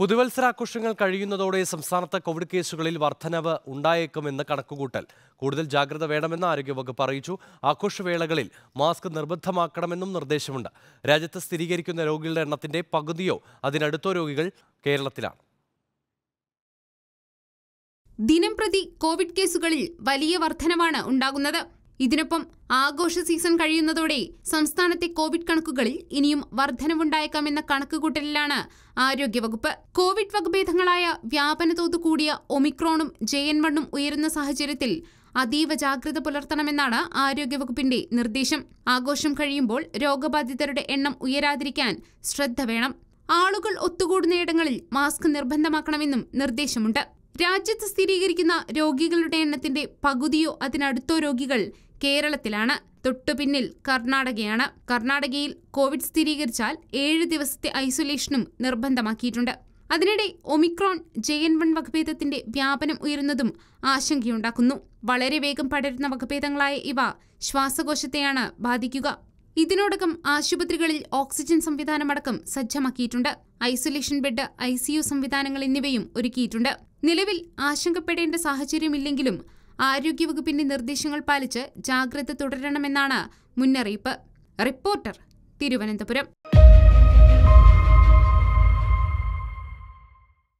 പുതുവത്സരാഘോഷങ്ങൾ കഴിയുന്നതോടെ സംസ്ഥാനത്ത് കോവിഡ് കേസുകളിൽ വർധനവ് ഉണ്ടായേക്കുമെന്ന് കണക്കുകൂട്ടൽ കൂടുതൽ ജാഗ്രത വേണമെന്ന് ആരോഗ്യവകുപ്പ് അറിയിച്ചു ആഘോഷവേളകളിൽ മാസ്ക് നിർബന്ധമാക്കണമെന്നും നിർദ്ദേശമുണ്ട് രാജ്യത്ത് സ്ഥിരീകരിക്കുന്ന രോഗികളുടെ എണ്ണത്തിന്റെ പകുതിയോ അതിനടുത്തോ രോഗികൾ കേരളത്തിലാണ് ദിനംപ്രതി കോവിഡ് കേസുകളിൽ വലിയ വർധനമാണ് ഉണ്ടാകുന്നത് ഇതിനൊപ്പം ആഘോഷ സീസൺ കഴിയുന്നതോടെ സംസ്ഥാനത്തെ കോവിഡ് കണക്കുകളിൽ ഇനിയും വർധനവുണ്ടായേക്കാമെന്ന കണക്കുകൂട്ടലിലാണ് ആരോഗ്യവകുപ്പ് കോവിഡ് വകഭേദങ്ങളായ വ്യാപന തോത് കൂടിയ ഒമിക്രോണും ജെ എൻ വണ്ണും ഉയരുന്ന സാഹചര്യത്തിൽ അതീവ ജാഗ്രത പുലർത്തണമെന്നാണ് ആരോഗ്യവകുപ്പിന്റെ നിർദ്ദേശം ആഘോഷം കഴിയുമ്പോൾ രോഗബാധിതരുടെ എണ്ണം ഉയരാതിരിക്കാൻ ശ്രദ്ധ വേണം ആളുകൾ ഇടങ്ങളിൽ മാസ്ക് നിർബന്ധമാക്കണമെന്നും നിർദ്ദേശമുണ്ട് രാജ്യത്ത് സ്ഥിരീകരിക്കുന്ന രോഗികളുടെ എണ്ണത്തിന്റെ പകുതിയോ അതിനടുത്തോ രോഗികൾ കേരളത്തിലാണ് തൊട്ടുപിന്നിൽ കർണാടകയാണ് കർണാടകയിൽ കോവിഡ് സ്ഥിരീകരിച്ചാൽ ഏഴ് ദിവസത്തെ ഐസൊലേഷനും നിർബന്ധമാക്കിയിട്ടുണ്ട് അതിനിടെ ഒമിക്രോൺ ജെ എൻ വൺ വകഭേദത്തിന്റെ വ്യാപനം ഉയരുന്നതും ആശങ്കയുണ്ടാക്കുന്നു വളരെ വേഗം പടരുന്ന വകഭേദങ്ങളായ ഇവ ശ്വാസകോശത്തെയാണ് ബാധിക്കുക ഇതിനോടകം ആശുപത്രികളിൽ ഓക്സിജൻ സംവിധാനമടക്കം സജ്ജമാക്കിയിട്ടുണ്ട് ഐസൊലേഷൻ ബെഡ് ഐ സംവിധാനങ്ങൾ എന്നിവയും ഒരുക്കിയിട്ടുണ്ട് നിലവിൽ ആശങ്കപ്പെടേണ്ട സാഹചര്യമില്ലെങ്കിലും ആരോഗ്യവകുപ്പിന്റെ നിർദ്ദേശങ്ങൾ പാലിച്ച് ജാഗ്രത തുടരണമെന്നാണ് മുന്നറിയിപ്പ് റിപ്പോർട്ടർ തിരുവനന്തപുരം